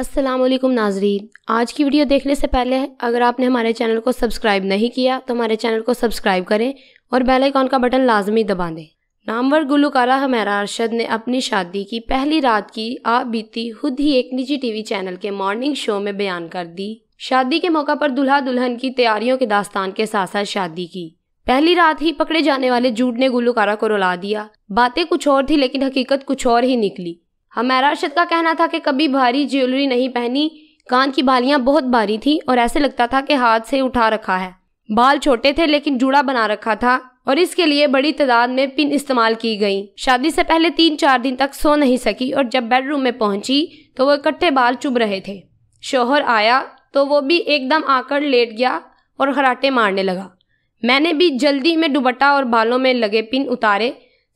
असलम नाजरीन आज की वीडियो देखने से पहले अगर आपने हमारे चैनल को सब्सक्राइब नहीं किया तो हमारे चैनल को सब्सक्राइब करें और बेल आइकॉन का बटन लाजमी दबा दें नामवर गुलकारा हमारा अरशद ने अपनी शादी की पहली रात की आप बीती खुद ही एक निजी टीवी चैनल के मॉर्निंग शो में बयान कर दी शादी के मौका पर दुल्हा दुल्हन की तैयारियों के दास्तान के साथ साथ शादी की पहली रात ही पकड़े जाने वाले जूट ने गुलकारा को रुला दिया बातें कुछ और थी लेकिन हकीकत कुछ और ही निकली हमारा हाँ, अरशद का कहना था कि कभी भारी ज्वेलरी नहीं पहनी कान की बालियां बहुत भारी थी और ऐसे लगता था कि हाथ से उठा रखा है बाल छोटे थे लेकिन जूड़ा बना रखा था और इसके लिए बड़ी तादाद में पिन इस्तेमाल की गई शादी से पहले तीन चार दिन तक सो नहीं सकी और जब बेडरूम में पहुंची तो वो इकट्ठे बाल चुभ रहे थे शोहर आया तो वो भी एकदम आकर लेट गया और खराटे मारने लगा मैंने भी जल्दी में दुबट्टा और बालों में लगे पिन उतारे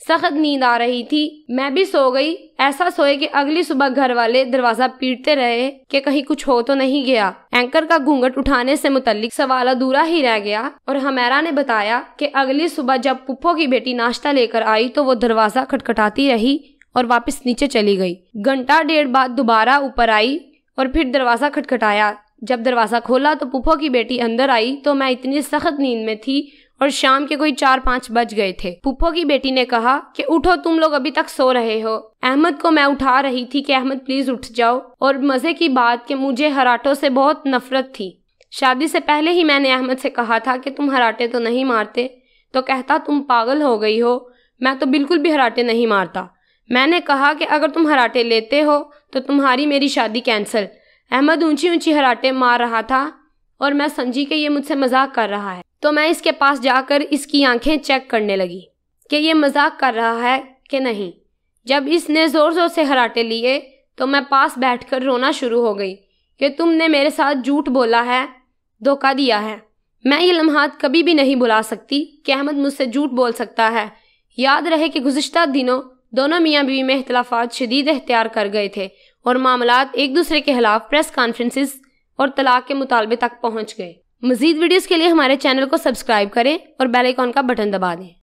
सख्त नींद आ रही थी मैं भी सो गई ऐसा सोए कि अगली सुबह घर वाले दरवाजा पीटते रहे कि कहीं कुछ हो तो नहीं गया एंकर का घूंघट उठाने से मुतलिक सवाल अधूरा ही रह गया और हमेरा ने बताया कि अगली सुबह जब पुप्पो की बेटी नाश्ता लेकर आई तो वो दरवाजा खटखटाती रही और वापस नीचे चली गई घंटा डेढ़ बाद दोबारा ऊपर आई और फिर दरवाजा खटखटाया जब दरवाजा खोला तो पुप्पो की बेटी अंदर आई तो मैं इतनी सख्त नींद में थी और शाम के कोई चार पाँच बज गए थे पुप्पो की बेटी ने कहा कि उठो तुम लोग अभी तक सो रहे हो अहमद को मैं उठा रही थी कि अहमद प्लीज उठ जाओ और मजे की बात कि मुझे हराठों से बहुत नफरत थी शादी से पहले ही मैंने अहमद से कहा था कि तुम हराटे तो नहीं मारते तो कहता तुम पागल हो गई हो मैं तो बिल्कुल भी हराटे नहीं मारता मैंने कहा कि अगर तुम हराटे लेते हो तो तुम्हारी मेरी शादी कैंसिल अहमद ऊंची ऊंची हराटे मार रहा था और मैं समझी कि ये मुझसे मजाक कर रहा है तो मैं इसके पास जाकर इसकी आंखें चेक करने लगी कि ये मजाक कर रहा है कि नहीं जब इसने ज़ोर ज़ोर से हराटे लिए तो मैं पास बैठकर रोना शुरू हो गई कि तुमने मेरे साथ झूठ बोला है धोखा दिया है मैं ये लम्हात कभी भी नहीं बुला सकती कि अहमद मुझसे झूठ बोल सकता है याद रहे कि गुज्तर दिनों दोनों मियाँ बीवी में अख्तलाफात शदीद अख्तियार कर गए थे और मामला एक दूसरे के खिलाफ प्रेस कॉन्फ्रेंसिस और तलाक के मुतालबे तक पहुँच गए मज़ीद वीडियोज़ के लिए हमारे चैनल को सब्सक्राइब करें और बेलाइकॉन का बटन दबा दें